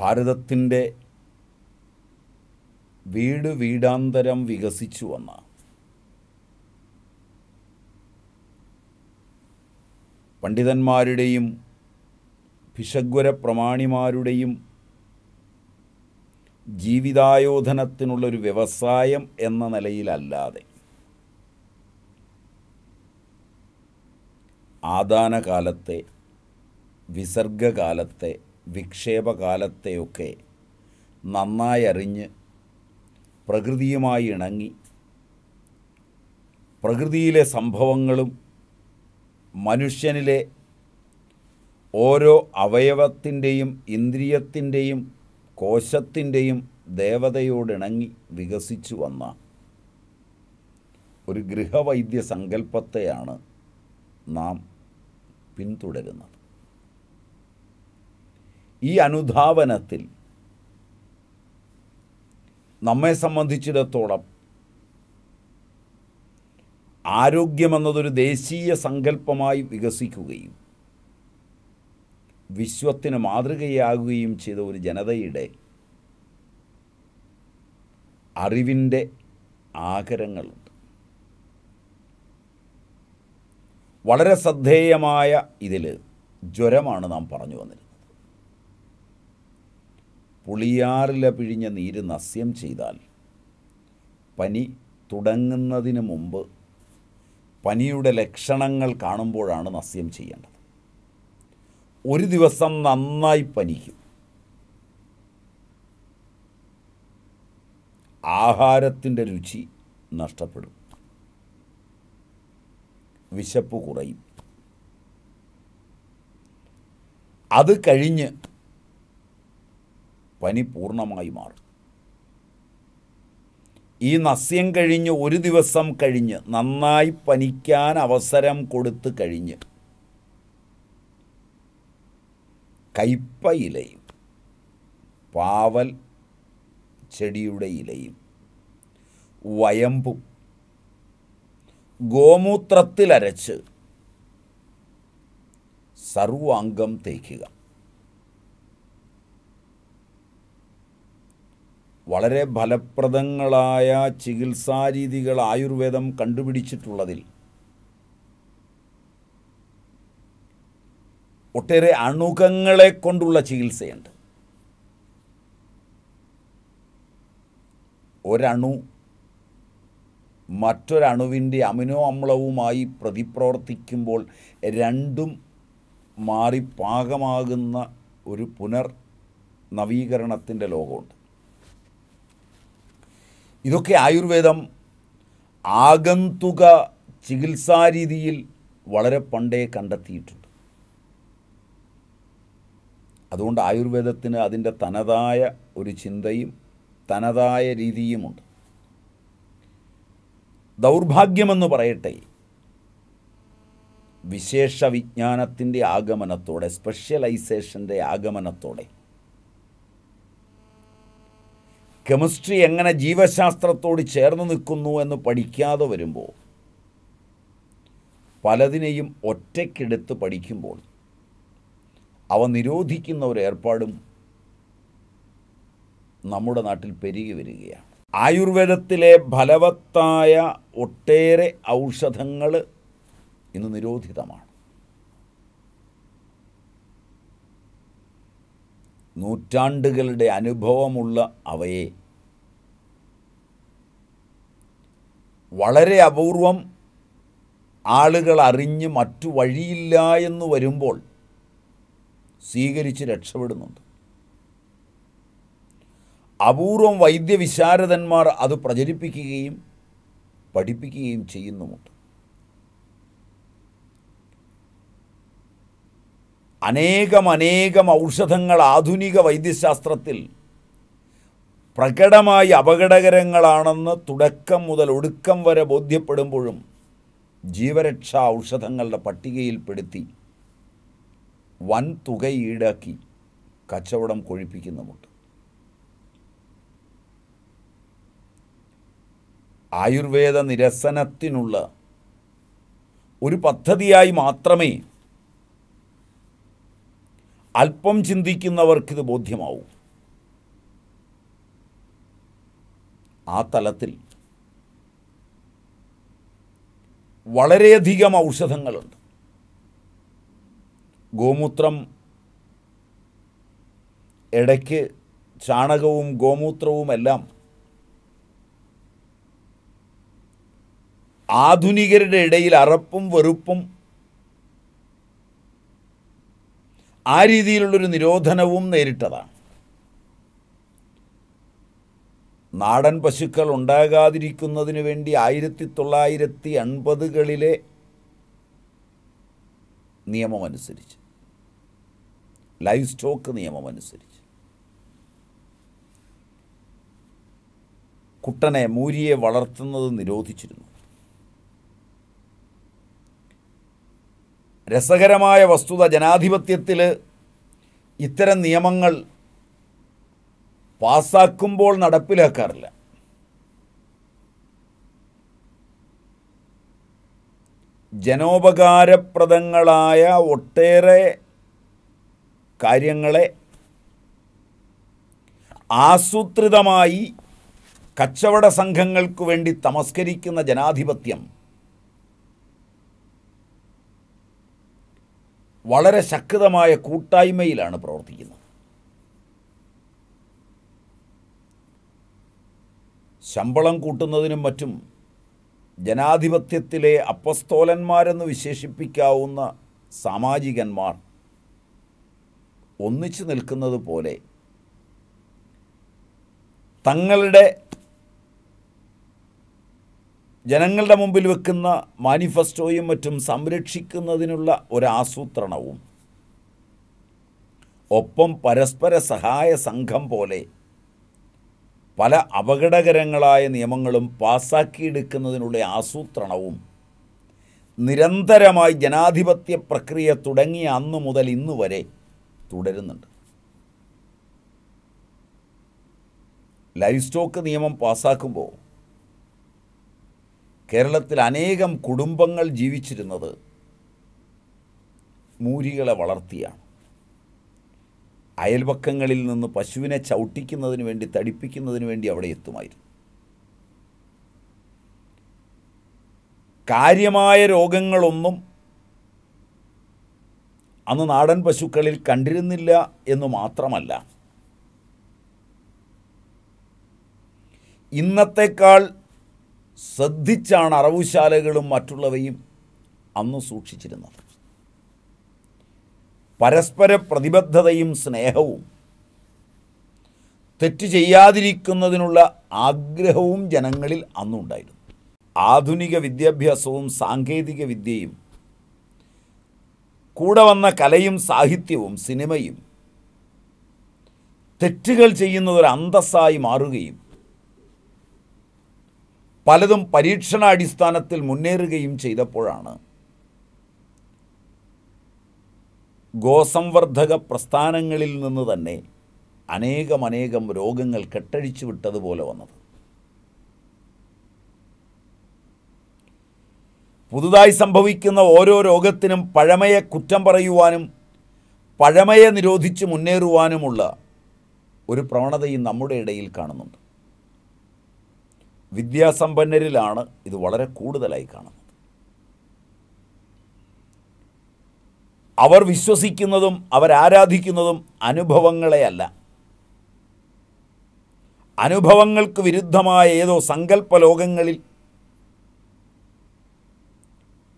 ഭാരതത്തിൻ്റെ വീട് വീടാന്തരം വികസിച്ചു വന്ന പണ്ഡിതന്മാരുടെയും ഭിഷഗ്വര പ്രമാണിമാരുടെയും ജീവിതായോധനത്തിനുള്ളൊരു വ്യവസായം എന്ന നിലയിലല്ലാതെ ആദാനകാലത്തെ വിസർഗകാലത്തെ വിക്ഷേപകാലത്തെയൊക്കെ നന്നായി അറിഞ്ഞ് പ്രകൃതിയുമായി ഇണങ്ങി പ്രകൃതിയിലെ സംഭവങ്ങളും മനുഷ്യനിലെ ഓരോ അവയവത്തിൻ്റെയും ഇന്ദ്രിയത്തിൻ്റെയും കോശത്തിൻ്റെയും ദേവതയോടിണങ്ങി വികസിച്ചു വന്ന ഒരു ഗൃഹവൈദ്യ സങ്കല്പത്തെയാണ് നാം പിന്തുടരുന്നത് ഈ അനുധാവനത്തിൽ നമ്മെ സംബന്ധിച്ചിടത്തോളം ആരോഗ്യമെന്നതൊരു ദേശീയ സങ്കല്പമായി വികസിക്കുകയും വിശ്വത്തിന് മാതൃകയാകുകയും ചെയ്ത ഒരു ജനതയുടെ അറിവിൻ്റെ ആകരങ്ങളുണ്ട് വളരെ ശ്രദ്ധേയമായ ഇതിൽ ജ്വരമാണ് നാം പറഞ്ഞു വന്നിരുന്നത് പുളിയാറില പിഴിഞ്ഞ നീര് നസ്യം ചെയ്താൽ പനി തുടങ്ങുന്നതിന് മുമ്പ് പനിയുടെ ലക്ഷണങ്ങൾ കാണുമ്പോഴാണ് നസ്യം ചെയ്യേണ്ടത് ഒരു ദിവസം നന്നായി പനിക്കും ആഹാരത്തിൻ്റെ രുചി നഷ്ടപ്പെടും വിശപ്പ് കുറയും അത് കഴിഞ്ഞ് പനി പൂർണ്ണമായി മാറും ഈ നസ്യം കഴിഞ്ഞ് ഒരു ദിവസം കഴിഞ്ഞ് നന്നായി പനിക്കാൻ അവസരം കൊടുത്ത് കഴിഞ്ഞ് കയ്പ ഇലയും പാവൽ ചെടിയുടെ ഇലയും വയമ്പും ഗോമൂത്രത്തിലരച്ച് സർവാംഗം തേക്കുക വളരെ ഫലപ്രദങ്ങളായ ചികിത്സാരീതികൾ ആയുർവേദം കണ്ടുപിടിച്ചിട്ടുള്ളതിൽ ഒട്ടേറെ അണുകങ്ങളെ കൊണ്ടുള്ള ചികിത്സയുണ്ട് ഒരണു മറ്റൊരണുവിൻ്റെ അമിനോ അമ്ലവുമായി പ്രതിപ്രവർത്തിക്കുമ്പോൾ രണ്ടും മാറി പാകമാകുന്ന ഒരു പുനർ നവീകരണത്തിൻ്റെ ലോകമുണ്ട് ഇതൊക്കെ ആയുർവേദം ആഗന്തുക ചികിത്സാരീതിയിൽ വളരെ പണ്ടേ കണ്ടെത്തിയിട്ടുണ്ട് അതുകൊണ്ട് ആയുർവേദത്തിന് അതിൻ്റെ തനതായ ഒരു ചിന്തയും തനതായ രീതിയുമുണ്ട് ദൗർഭാഗ്യമെന്ന് പറയട്ടെ വിശേഷ വിജ്ഞാനത്തിൻ്റെ ആഗമനത്തോടെ സ്പെഷ്യലൈസേഷൻ്റെ ആഗമനത്തോടെ കെമിസ്ട്രി എങ്ങനെ ജീവശാസ്ത്രത്തോട് ചേർന്ന് നിൽക്കുന്നു എന്ന് പഠിക്കാതെ വരുമ്പോൾ പലതിനെയും ഒറ്റയ്ക്കെടുത്ത് പഠിക്കുമ്പോൾ അവ നിരോധിക്കുന്ന ഒരു ഏർപ്പാടും നമ്മുടെ നാട്ടിൽ പെരുകി വരികയാണ് ആയുർവേദത്തിലെ ഫലവത്തായ ഒട്ടേറെ ഔഷധങ്ങൾ ഇന്ന് നിരോധിതമാണ് നൂറ്റാണ്ടുകളുടെ അനുഭവമുള്ള അവയെ വളരെ അപൂർവം ആളുകൾ അറിഞ്ഞ് മറ്റു വഴിയില്ല എന്ന് വരുമ്പോൾ സ്വീകരിച്ച് രക്ഷപ്പെടുന്നുണ്ട് അപൂർവം വൈദ്യവിശാരദന്മാർ അത് പ്രചരിപ്പിക്കുകയും പഠിപ്പിക്കുകയും ചെയ്യുന്നുമുണ്ട് അനേകം അനേകം ഔഷധങ്ങൾ ആധുനിക വൈദ്യശാസ്ത്രത്തിൽ പ്രകടമായി അപകടകരങ്ങളാണെന്ന് തുടക്കം മുതൽ ഒടുക്കം വരെ ബോധ്യപ്പെടുമ്പോഴും ജീവരക്ഷാ ഔഷധങ്ങളുടെ പട്ടികയിൽപ്പെടുത്തി വൻ തുക ഈടാക്കി കച്ചവടം കൊഴിപ്പിക്കുന്നുമുണ്ട് ആയുർവേദ നിരസനത്തിനുള്ള ഒരു പദ്ധതിയായി മാത്രമേ അല്പം ചിന്തിക്കുന്നവർക്കിത് ബോധ്യമാവും ആ തലത്തിൽ വളരെയധികം ഔഷധങ്ങളുണ്ട് ഗോമൂത്രം ഇടയ്ക്ക് ചാണകവും ഗോമൂത്രവും എല്ലാം ആധുനികരുടെ ഇടയിൽ അറപ്പും വെറുപ്പും ആ രീതിയിലുള്ളൊരു നിരോധനവും നേരിട്ടതാണ് നാടൻ പശുക്കൾ ഉണ്ടാകാതിരിക്കുന്നതിന് വേണ്ടി ആയിരത്തി തൊള്ളായിരത്തി അൻപതുകളിലെ നിയമമനുസരിച്ച് ലൈഫ് സ്റ്റോക്ക് നിയമമനുസരിച്ച് കുട്ടനെ മൂരിയെ വളർത്തുന്നത് നിരോധിച്ചിരുന്നു രസകരമായ വസ്തുത ജനാധിപത്യത്തിൽ ഇത്തരം നിയമങ്ങൾ പാസ്സാക്കുമ്പോൾ നടപ്പിലാക്കാറില്ല ജനോപകാരപ്രദങ്ങളായ ഒട്ടേറെ കാര്യങ്ങളെ ആസൂത്രിതമായി കച്ചവട സംഘങ്ങൾക്ക് വേണ്ടി തമസ്കരിക്കുന്ന ജനാധിപത്യം വളരെ ശക്തമായ കൂട്ടായ്മയിലാണ് പ്രവർത്തിക്കുന്നത് ശമ്പളം കൂട്ടുന്നതിനും മറ്റും ജനാധിപത്യത്തിലെ അപ്പസ്തോലന്മാരെന്ന് വിശേഷിപ്പിക്കാവുന്ന സാമാജികന്മാർ ഒന്നിച്ചു നിൽക്കുന്നത് പോലെ തങ്ങളുടെ ജനങ്ങളുടെ മുമ്പിൽ വെക്കുന്ന മാനിഫെസ്റ്റോയും മറ്റും സംരക്ഷിക്കുന്നതിനുള്ള ഒരാസൂത്രണവും ഒപ്പം പരസ്പര സഹായ സംഘം പോലെ പല അപകടകരങ്ങളായ നിയമങ്ങളും പാസാക്കിയെടുക്കുന്നതിനുള്ള ആസൂത്രണവും നിരന്തരമായി ജനാധിപത്യ പ്രക്രിയ തുടങ്ങിയ അന്ന് മുതൽ ഇന്ന് വരെ തുടരുന്നുണ്ട് ലൈവ് സ്റ്റോക്ക് നിയമം പാസാക്കുമ്പോൾ കേരളത്തിൽ അനേകം കുടുംബങ്ങൾ ജീവിച്ചിരുന്നത് മൂരികളെ വളർത്തിയാണ് അയൽപക്കങ്ങളിൽ നിന്ന് പശുവിനെ ചവിട്ടിക്കുന്നതിന് വേണ്ടി തടിപ്പിക്കുന്നതിന് വേണ്ടി അവിടെ എത്തുമായിരുന്നു കാര്യമായ രോഗങ്ങളൊന്നും അന്ന് നാടൻ പശുക്കളിൽ കണ്ടിരുന്നില്ല എന്ന് മാത്രമല്ല ഇന്നത്തെക്കാൾ ശ്രദ്ധിച്ചാണ് അറവുശാലകളും മറ്റുള്ളവയും അന്ന് സൂക്ഷിച്ചിരുന്നത് പരസ്പര പ്രതിബദ്ധതയും സ്നേഹവും തെറ്റ് ചെയ്യാതിരിക്കുന്നതിനുള്ള ആഗ്രഹവും ജനങ്ങളിൽ അന്നുണ്ടായിരുന്നു ആധുനിക വിദ്യാഭ്യാസവും സാങ്കേതിക വിദ്യയും കൂടെ വന്ന കലയും സാഹിത്യവും സിനിമയും തെറ്റുകൾ ചെയ്യുന്നതൊരു അന്തസ്സായി മാറുകയും പലതും പരീക്ഷണാടിസ്ഥാനത്തിൽ മുന്നേറുകയും ചെയ്തപ്പോഴാണ് ഗോസംവർദ്ധക പ്രസ്ഥാനങ്ങളിൽ നിന്ന് തന്നെ അനേകമനേകം രോഗങ്ങൾ കെട്ടഴിച്ചു വിട്ടതുപോലെ വന്നത് പുതുതായി സംഭവിക്കുന്ന ഓരോ രോഗത്തിനും പഴമയെ കുറ്റം പറയുവാനും പഴമയെ നിരോധിച്ച് മുന്നേറുവാനുമുള്ള ഒരു പ്രവണതയും നമ്മുടെ ഇടയിൽ കാണുന്നുണ്ട് വിദ്യാസമ്പന്നരിലാണ് ഇത് വളരെ കൂടുതലായി കാണുന്നത് അവർ വിശ്വസിക്കുന്നതും അവർ അവരാരാധിക്കുന്നതും അനുഭവങ്ങളെയല്ല അനുഭവങ്ങൾക്ക് വിരുദ്ധമായ ഏതോ സങ്കല്പ ലോകങ്ങളിൽ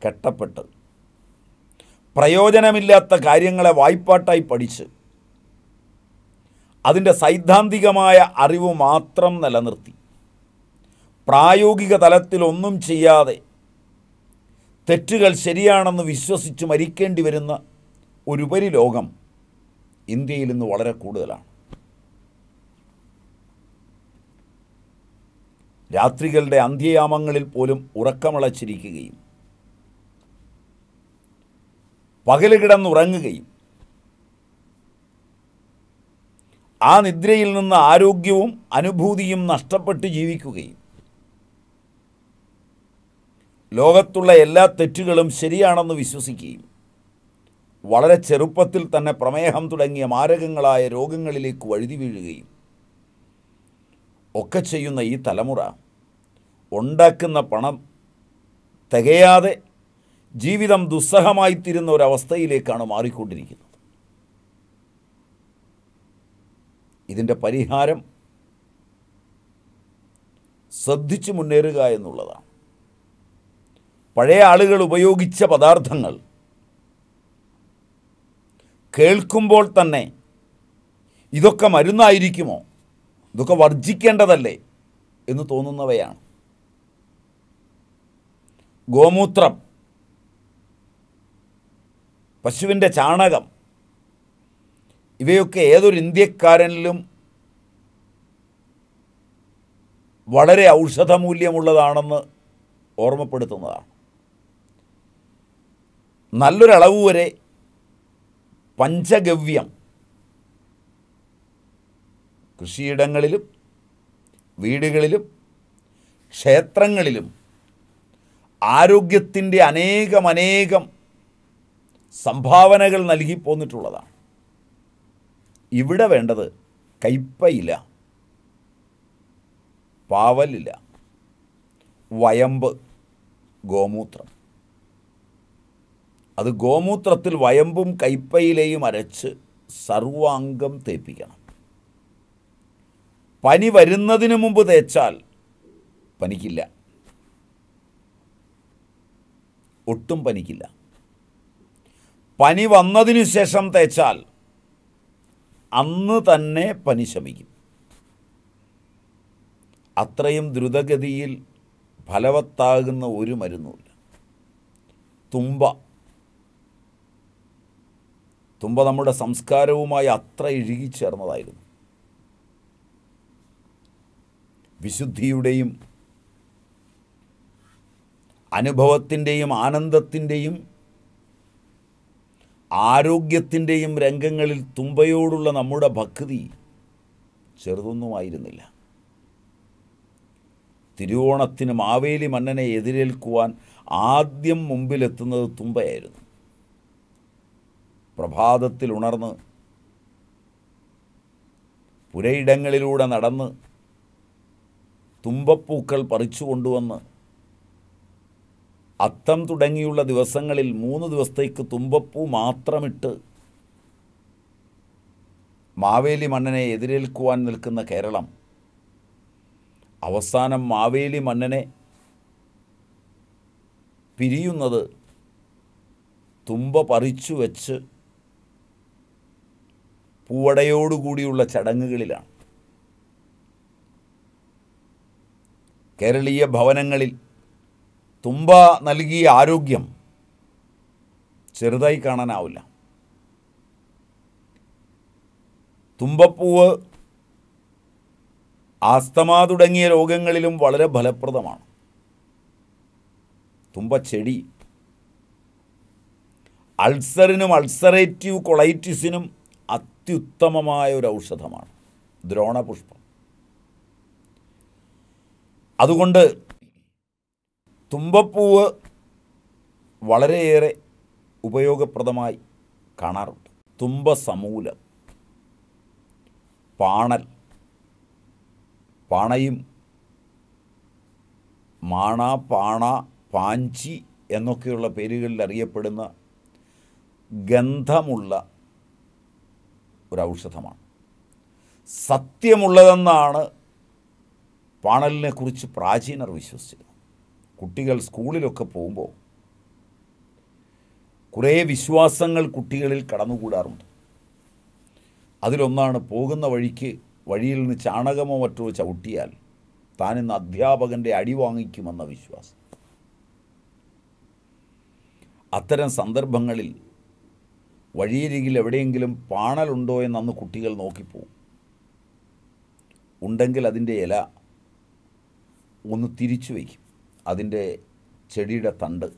കെട്ടപ്പെട്ട് പ്രയോജനമില്ലാത്ത കാര്യങ്ങളെ വായ്പാട്ടായി പഠിച്ച് അതിൻ്റെ സൈദ്ധാന്തികമായ അറിവ് മാത്രം നിലനിർത്തി പ്രായോഗിക തലത്തിലൊന്നും ചെയ്യാതെ തെറ്റുകൾ ശരിയാണെന്ന് വിശ്വസിച്ച് മരിക്കേണ്ടി വരുന്ന ഒരുപരി ലോകം ഇന്ത്യയിൽ ഇന്ന് വളരെ കൂടുതലാണ് രാത്രികളുടെ അന്ത്യയാമങ്ങളിൽ പോലും ഉറക്കമിളച്ചിരിക്കുകയും പകല് കിടന്നുറങ്ങുകയും ആ നിദ്രയിൽ നിന്ന് ആരോഗ്യവും അനുഭൂതിയും നഷ്ടപ്പെട്ട് ജീവിക്കുകയും ലോകത്തുള്ള എല്ലാ തെറ്റുകളും ശരിയാണെന്ന് വിശ്വസിക്കുകയും വളരെ ചെറുപ്പത്തിൽ തന്നെ പ്രമേഹം തുടങ്ങിയ മാരകങ്ങളായ രോഗങ്ങളിലേക്ക് വഴുതി വീഴുകയും ഒക്കെ ചെയ്യുന്ന ഈ തലമുറ ഉണ്ടാക്കുന്ന പണം തികയാതെ ജീവിതം ദുസ്സഹമായിത്തീരുന്ന ഒരവസ്ഥയിലേക്കാണ് മാറിക്കൊണ്ടിരിക്കുന്നത് ഇതിൻ്റെ പരിഹാരം ശ്രദ്ധിച്ചു മുന്നേറുക എന്നുള്ളതാണ് പഴയ ആളുകൾ ഉപയോഗിച്ച പദാർത്ഥങ്ങൾ കേൾക്കുമ്പോൾ തന്നെ ഇതൊക്കെ മരുന്നായിരിക്കുമോ ഇതൊക്കെ വർജിക്കേണ്ടതല്ലേ എന്ന് തോന്നുന്നവയാണ് ഗോമൂത്രം പശുവിൻ്റെ ചാണകം ഇവയൊക്കെ ഏതൊരു ഇന്ത്യക്കാരനിലും വളരെ ഔഷധമൂല്യമുള്ളതാണെന്ന് ഓർമ്മപ്പെടുത്തുന്നതാണ് നല്ലൊരളവ് വരെ പഞ്ചഗവ്യം കൃഷിയിടങ്ങളിലും വീടുകളിലും ക്ഷേത്രങ്ങളിലും ആരോഗ്യത്തിൻ്റെ അനേകമനേകം സംഭാവനകൾ നൽകി പോന്നിട്ടുള്ളതാണ് ഇവിടെ വേണ്ടത് കയ്പയില പാവലില വയമ്പ് ഗോമൂത്രം അത് ഗോമൂത്രത്തിൽ വയമ്പും കൈപ്പയിലെയും അരച്ച് സർവാംഗം തേപ്പിക്കണം പനി വരുന്നതിന് മുമ്പ് തേച്ചാൽ പനിക്കില്ല ഒട്ടും പനിക്കില്ല പനി വന്നതിനു ശേഷം തേച്ചാൽ അന്ന് തന്നെ പനി ശമിക്കും അത്രയും ദ്രുതഗതിയിൽ ഫലവത്താകുന്ന ഒരു മരുന്നുമില്ല തുമ്പ തുമ്പ നമ്മുടെ സംസ്കാരവുമായി അത്ര ഇഴുകിച്ചേർന്നതായിരുന്നു വിശുദ്ധിയുടെയും അനുഭവത്തിൻ്റെയും ആനന്ദത്തിൻ്റെയും ആരോഗ്യത്തിൻ്റെയും രംഗങ്ങളിൽ തുമ്പയോടുള്ള നമ്മുടെ ഭക്തി ചെറുതൊന്നുമായിരുന്നില്ല തിരുവോണത്തിന് മാവേലി മണ്ണനെ എതിരേൽക്കുവാൻ ആദ്യം മുമ്പിലെത്തുന്നത് തുമ്പയായിരുന്നു പ്രഭാതത്തിൽ ഉണർന്ന് പുരയിടങ്ങളിലൂടെ നടന്ന് തുമ്പപ്പൂക്കൾ പറിച്ചു കൊണ്ടുവന്ന് അത്തം തുടങ്ങിയുള്ള ദിവസങ്ങളിൽ മൂന്ന് ദിവസത്തേക്ക് തുമ്പപ്പൂ മാത്രമിട്ട് മാവേലി മണ്ണനെ എതിരേൽക്കുവാൻ നിൽക്കുന്ന കേരളം അവസാനം മാവേലി മണ്ണനെ പിരിയുന്നത് തുമ്പ പറിച്ചു വെച്ച് പൂവടയോടുകൂടിയുള്ള ചടങ്ങുകളിലാണ് കേരളീയ ഭവനങ്ങളിൽ തുമ്പ നൽകിയ ആരോഗ്യം ചെറുതായി കാണാനാവില്ല തുമ്പപ്പൂവ് ആസ്തമ തുടങ്ങിയ രോഗങ്ങളിലും വളരെ ഫലപ്രദമാണ് തുമ്പച്ചെടി അൾസറിനും അൾസറേറ്റീവ് കൊളൈറ്റിസിനും അത്യുത്തമമായ ഒരു ഔഷധമാണ് ദ്രോണപുഷ്പം അതുകൊണ്ട് തുമ്പപ്പൂവ് വളരെയേറെ ഉപയോഗപ്രദമായി കാണാറുണ്ട് തുമ്പസമൂലം പാണൽ പാണയും മാണ പാണ പാഞ്ചി എന്നൊക്കെയുള്ള പേരുകളിൽ അറിയപ്പെടുന്ന ഗന്ധമുള്ള ഒരു ഔഷധമാണ് സത്യമുള്ളതെന്നാണ് പാണലിനെക്കുറിച്ച് പ്രാചീനർ വിശ്വസിച്ചത് കുട്ടികൾ സ്കൂളിലൊക്കെ പോകുമ്പോൾ കുറേ വിശ്വാസങ്ങൾ കുട്ടികളിൽ കടന്നുകൂടാറുണ്ട് അതിലൊന്നാണ് പോകുന്ന വഴിക്ക് വഴിയിൽ നിന്ന് ചാണകമോ മറ്റോ ചവിട്ടിയാൽ താനിന്ന് അധ്യാപകൻ്റെ അടി വാങ്ങിക്കുമെന്ന വിശ്വാസം അത്തരം സന്ദർഭങ്ങളിൽ വഴിയരികിൽ എവിടെയെങ്കിലും പാണലുണ്ടോ എന്ന് അന്ന് കുട്ടികൾ നോക്കിപ്പോവും ഉണ്ടെങ്കിൽ അതിൻ്റെ ഇല ഒന്ന് തിരിച്ചു വയ്ക്കും അതിൻ്റെ ചെടിയുടെ തണ്ട്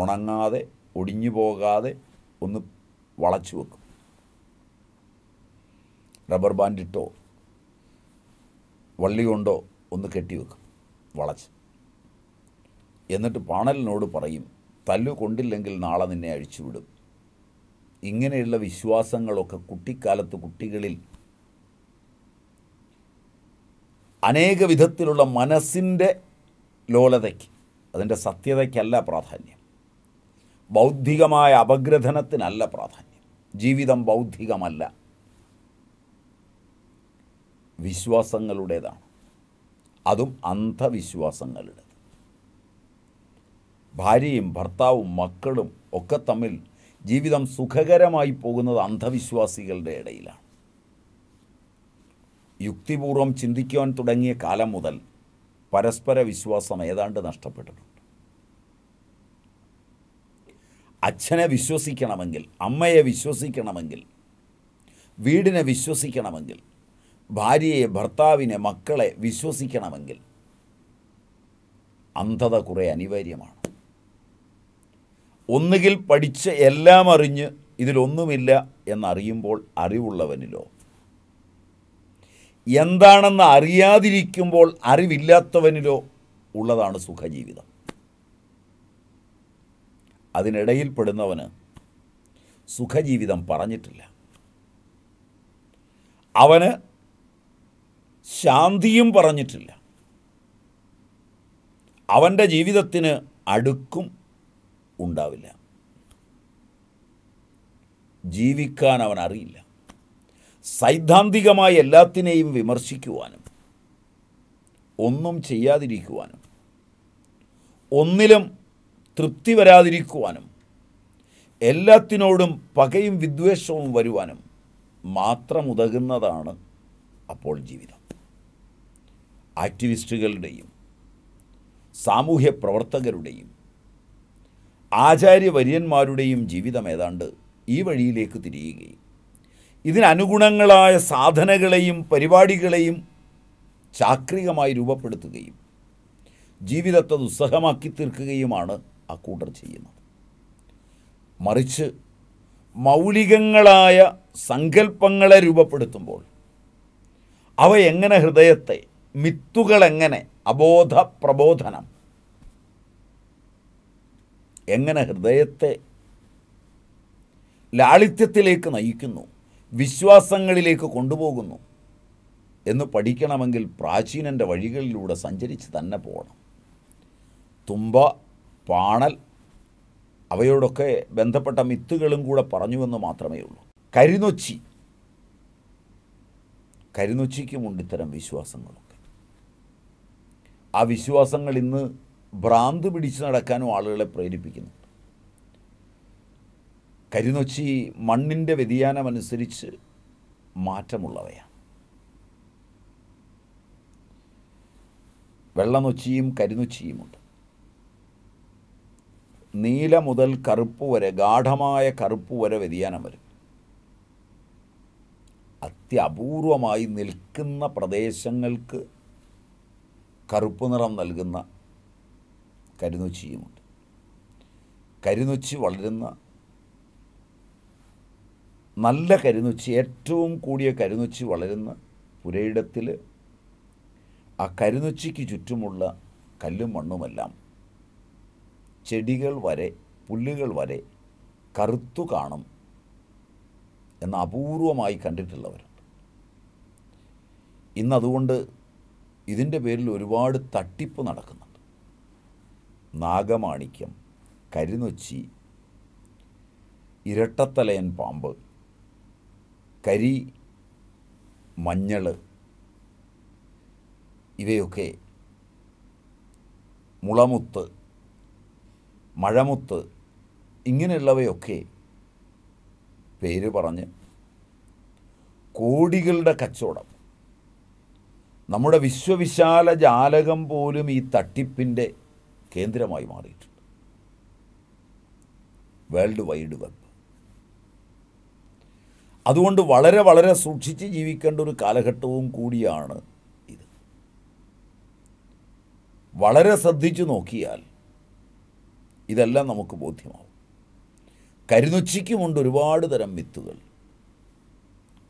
ഉണങ്ങാതെ ഒടിഞ്ഞു പോകാതെ ഒന്ന് വളച്ചു വെക്കും റബ്ബർ ബാൻഡിട്ടോ വള്ളി കൊണ്ടോ ഒന്ന് കെട്ടിവെക്കും വളച്ച് എന്നിട്ട് പാണലിനോട് പറയും തല്ലു കൊണ്ടില്ലെങ്കിൽ നാളെ നിന്നെ അഴിച്ചുവിടും ഇങ്ങനെയുള്ള വിശ്വാസങ്ങളൊക്കെ കുട്ടിക്കാലത്ത് കുട്ടികളിൽ അനേക വിധത്തിലുള്ള മനസ്സിൻ്റെ ലോലതയ്ക്ക് അതിൻ്റെ സത്യതയ്ക്കല്ല പ്രാധാന്യം ബൗദ്ധികമായ അപഗ്രഥനത്തിനല്ല പ്രാധാന്യം ജീവിതം ബൗദ്ധികമല്ല വിശ്വാസങ്ങളുടേതാണ് അതും അന്ധവിശ്വാസങ്ങളുടെ ഭാര്യയും ഭർത്താവും മക്കളും ഒക്കെ തമ്മിൽ ജീവിതം സുഖകരമായി പോകുന്നത് അന്ധവിശ്വാസികളുടെ ഇടയിലാണ് യുക്തിപൂർവം ചിന്തിക്കുവാൻ തുടങ്ങിയ കാലം മുതൽ പരസ്പര വിശ്വാസം ഏതാണ്ട് നഷ്ടപ്പെട്ടിട്ടുണ്ട് അച്ഛനെ വിശ്വസിക്കണമെങ്കിൽ അമ്മയെ വിശ്വസിക്കണമെങ്കിൽ വീടിനെ വിശ്വസിക്കണമെങ്കിൽ ഭാര്യയെ ഭർത്താവിനെ മക്കളെ വിശ്വസിക്കണമെങ്കിൽ അന്ധത കുറേ അനിവാര്യമാണ് ഒന്നുകിൽ പഠിച്ച എല്ലാം അറിഞ്ഞ് ഇതിലൊന്നുമില്ല എന്നറിയുമ്പോൾ അറിവുള്ളവനിലോ എന്താണെന്ന് അറിയാതിരിക്കുമ്പോൾ അറിവില്ലാത്തവനിലോ ഉള്ളതാണ് സുഖജീവിതം അതിനിടയിൽപ്പെടുന്നവന് സുഖജീവിതം പറഞ്ഞിട്ടില്ല അവന് ശാന്തിയും പറഞ്ഞിട്ടില്ല അവൻ്റെ ജീവിതത്തിന് അടുക്കും ഉണ്ടാവില്ല ജീവിക്കാൻ അവൻ അറിയില്ല സൈദ്ധാന്തികമായ എല്ലാത്തിനെയും വിമർശിക്കുവാനും ഒന്നും ചെയ്യാതിരിക്കുവാനും ഒന്നിലും തൃപ്തി വരാതിരിക്കുവാനും എല്ലാത്തിനോടും പകയും വിദ്വേഷവും വരുവാനും മാത്രം ഉതകുന്നതാണ് അപ്പോൾ ജീവിതം ആക്ടിവിസ്റ്റുകളുടെയും സാമൂഹ്യ പ്രവർത്തകരുടെയും ആചാര്യവര്യന്മാരുടെയും ജീവിതം ഏതാണ്ട് ഈ വഴിയിലേക്ക് തിരിയുകയും ഇതിനനുഗുണങ്ങളായ സാധനകളെയും പരിപാടികളെയും ചാക്രികമായി രൂപപ്പെടുത്തുകയും ജീവിതത്തെ ദുസ്സഹമാക്കി തീർക്കുകയുമാണ് ആ കൂട്ടർ ചെയ്യുന്നത് മറിച്ച് മൗലികങ്ങളായ സങ്കല്പങ്ങളെ രൂപപ്പെടുത്തുമ്പോൾ അവ എങ്ങനെ ഹൃദയത്തെ മിത്തുകളെങ്ങനെ അബോധ പ്രബോധനം എങ്ങനെ ഹൃദയത്തെ ലാളിത്യത്തിലേക്ക് നയിക്കുന്നു വിശ്വാസങ്ങളിലേക്ക് കൊണ്ടുപോകുന്നു എന്ന് പഠിക്കണമെങ്കിൽ പ്രാചീനൻ്റെ വഴികളിലൂടെ സഞ്ചരിച്ച് തന്നെ പോകണം തുമ്പ പാണൽ അവയോടൊക്കെ ബന്ധപ്പെട്ട മിത്തുകളും കൂടെ പറഞ്ഞുവെന്ന് മാത്രമേ ഉള്ളൂ കരിനൊച്ചി കരിനൊച്ചിക്കുമുണ്ട് ഇത്തരം വിശ്വാസങ്ങളൊക്കെ ആ വിശ്വാസങ്ങൾ ഇന്ന് ഭ്രാന്ത് പിടിച്ച് നടക്കാനും ആളുകളെ പ്രേരിപ്പിക്കുന്നു കരിനൊച്ചി മണ്ണിൻ്റെ വ്യതിയാനമനുസരിച്ച് മാറ്റമുള്ളവയാണ് വെള്ളനൊച്ചിയും കരിനൊച്ചിയുമുണ്ട് നീല മുതൽ കറുപ്പ് വരെ ഗാഠമായ കറുപ്പ് വരെ വ്യതിയാനം വരും അത്യപൂർവമായി നിൽക്കുന്ന പ്രദേശങ്ങൾക്ക് കറുപ്പ് നിറം നൽകുന്ന കരുനൊച്ചിയുമുണ്ട് കരുനൊച്ചി വളരുന്ന നല്ല കരുനൊച്ചി ഏറ്റവും കൂടിയ കരുനൊച്ചി വളരുന്ന പുരയിടത്തിൽ ആ കരുനൊച്ചിക്ക് ചുറ്റുമുള്ള കല്ലും മണ്ണുമെല്ലാം ചെടികൾ വരെ പുല്ലുകൾ വരെ കറുത്തു കാണും എന്ന് അപൂർവമായി കണ്ടിട്ടുള്ളവരുണ്ട് ഇന്നതുകൊണ്ട് ഇതിൻ്റെ പേരിൽ ഒരുപാട് തട്ടിപ്പ് നടക്കുന്നു നാഗമാണിക്യം കരിനൊച്ചി ഇരട്ടത്തലയൻ പാമ്പ് കരി മഞ്ഞൾ ഇവയൊക്കെ മുളമുത്ത് മഴമുത്ത് ഇങ്ങനെയുള്ളവയൊക്കെ പേര് പറഞ്ഞ് കോടികളുടെ കച്ചവടം നമ്മുടെ വിശ്വവിശാല ജാലകം പോലും ഈ തട്ടിപ്പിൻ്റെ കേന്ദ്രമായി മാറിയിട്ടുണ്ട് വേൾഡ് വൈഡ് വെബ് അതുകൊണ്ട് വളരെ വളരെ സൂക്ഷിച്ച് ജീവിക്കേണ്ട ഒരു കാലഘട്ടവും കൂടിയാണ് ഇത് വളരെ ശ്രദ്ധിച്ചു നോക്കിയാൽ ഇതെല്ലാം നമുക്ക് ബോധ്യമാവും കരുനൊച്ചിക്കുമുണ്ട് ഒരുപാട് തരം വിത്തുകൾ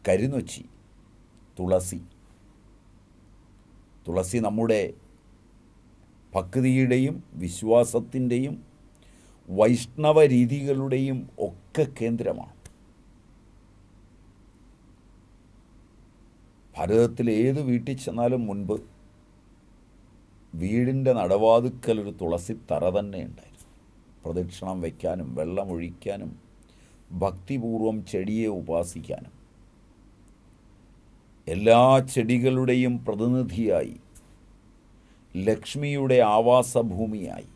കരുനൊച്ചി തുളസി തുളസി നമ്മുടെ ഭക്തിയുടെയും വിശ്വാസത്തിൻ്റെയും വൈഷ്ണവ രീതികളുടെയും ഒക്കെ കേന്ദ്രമാണ് ഭാരതത്തിൽ ഏത് വീട്ടിൽ ചെന്നാലും മുൻപ് വീടിൻ്റെ നടവാതുക്കൽ ഒരു തുളസി തറ തന്നെ ഉണ്ടായിരുന്നു പ്രദക്ഷിണം വയ്ക്കാനും വെള്ളമൊഴിക്കാനും ഭക്തിപൂർവം ചെടിയെ ഉപാസിക്കാനും എല്ലാ ചെടികളുടെയും പ്രതിനിധിയായി ലക്ഷ്മിയുടെ ആവാസഭൂമിയായി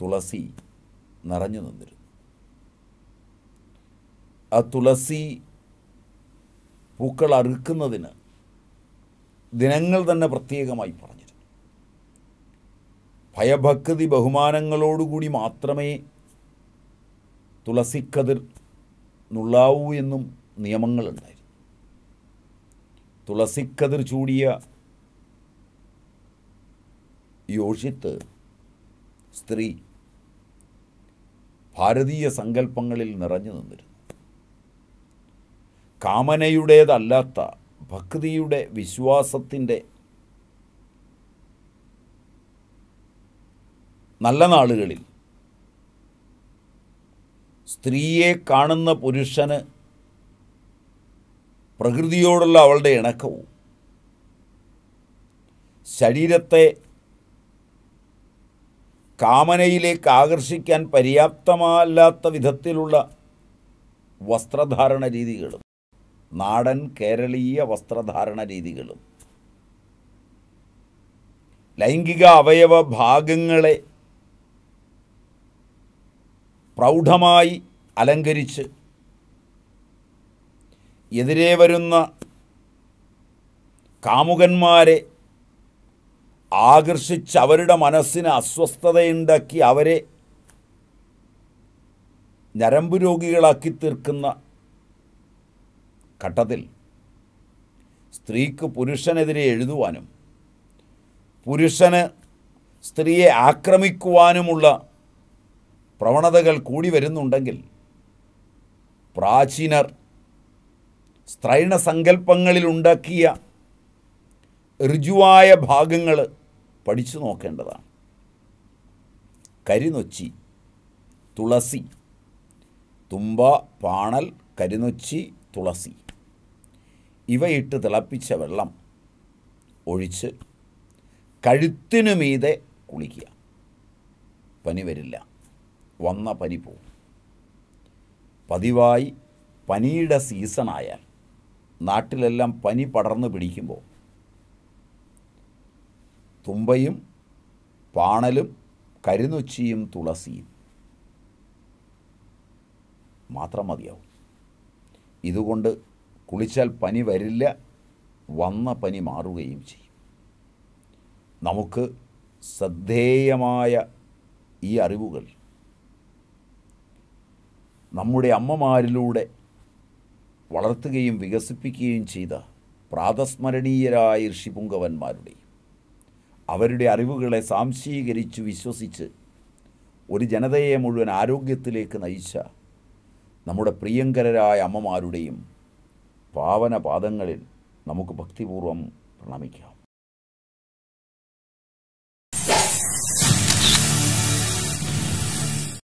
തുളസി നിറഞ്ഞു നിന്നിരുന്നു ആ തുളസി പൂക്കൾ അറുക്കുന്നതിന് ദിനങ്ങൾ തന്നെ പ്രത്യേകമായി പറഞ്ഞിരുന്നു ഭയഭക്തി ബഹുമാനങ്ങളോടുകൂടി മാത്രമേ തുളസിക്കതിർ നുള്ളാവൂ എന്നും നിയമങ്ങളുണ്ടായിരുന്നു തുളസിക്കതിർ ചൂടിയ യോഷിത്ത് സ്ത്രീ ഭാരതീയ സങ്കല്പങ്ങളിൽ നിറഞ്ഞു നിന്നിരുന്നു കാമനയുടേതല്ലാത്ത ഭക്തിയുടെ വിശ്വാസത്തിൻ്റെ നല്ല നാളുകളിൽ സ്ത്രീയെ കാണുന്ന പുരുഷന് പ്രകൃതിയോടുള്ള അവളുടെ ഇണക്കവും ശരീരത്തെ കാമനയിലേക്ക് ആകർഷിക്കാൻ പര്യാപ്തമല്ലാത്ത വിധത്തിലുള്ള വസ്ത്രധാരണ രീതികളും നാടൻ കേരളീയ വസ്ത്രധാരണ രീതികളും ലൈംഗിക അവയവ ഭാഗങ്ങളെ പ്രൗഢമായി അലങ്കരിച്ച് എതിരെ വരുന്ന കാമുകന്മാരെ ആകർഷിച്ച് അവരുടെ മനസ്സിന് അസ്വസ്ഥതയുണ്ടാക്കി അവരെ ഞരമ്പു രോഗികളാക്കി തീർക്കുന്ന ഘട്ടത്തിൽ സ്ത്രീക്ക് പുരുഷനെതിരെ എഴുതുവാനും പുരുഷന് സ്ത്രീയെ ആക്രമിക്കുവാനുമുള്ള പ്രവണതകൾ കൂടി വരുന്നുണ്ടെങ്കിൽ പ്രാചീനർ സ്ത്രൈണ സങ്കല്പങ്ങളിലുണ്ടാക്കിയ ഋജുവായ ഭാഗങ്ങൾ പഠിച്ചു നോക്കേണ്ടതാണ് കരിനൊച്ചി തുളസി തുമ്പ പാണൽ കരിനൊച്ചി തുളസി ഇവയിട്ട് തിളപ്പിച്ച വെള്ളം ഒഴിച്ച് കഴുത്തിനു മീതെ കുളിക്കുക പനി വരില്ല വന്ന പനി പോകും പതിവായി പനിയുടെ സീസണായാൽ നാട്ടിലെല്ലാം പനി പടർന്നു പിടിക്കുമ്പോൾ തുമ്പയും പാണലും കരിനൊച്ചിയും തുളസിയും മാത്രം മതിയാവും ഇതുകൊണ്ട് കുളിച്ചാൽ പനി വരില്ല വന്ന പനി മാറുകയും ചെയ്യും നമുക്ക് ശ്രദ്ധേയമായ ഈ അറിവുകൾ നമ്മുടെ അമ്മമാരിലൂടെ വളർത്തുകയും വികസിപ്പിക്കുകയും ചെയ്ത പ്രാതസ്മരണീയരായ ഋഷിപുങ്കവന്മാരുടെ അവരുടെ അറിവുകളെ സാംശീകരിച്ച് വിശ്വസിച്ച് ഒരു ജനതയെ മുഴുവൻ ആരോഗ്യത്തിലേക്ക് നയിച്ച നമ്മുടെ പ്രിയങ്കരരായ അമ്മമാരുടെയും പാവന പാദങ്ങളിൽ നമുക്ക് ഭക്തിപൂർവം പ്രണമിക്കാം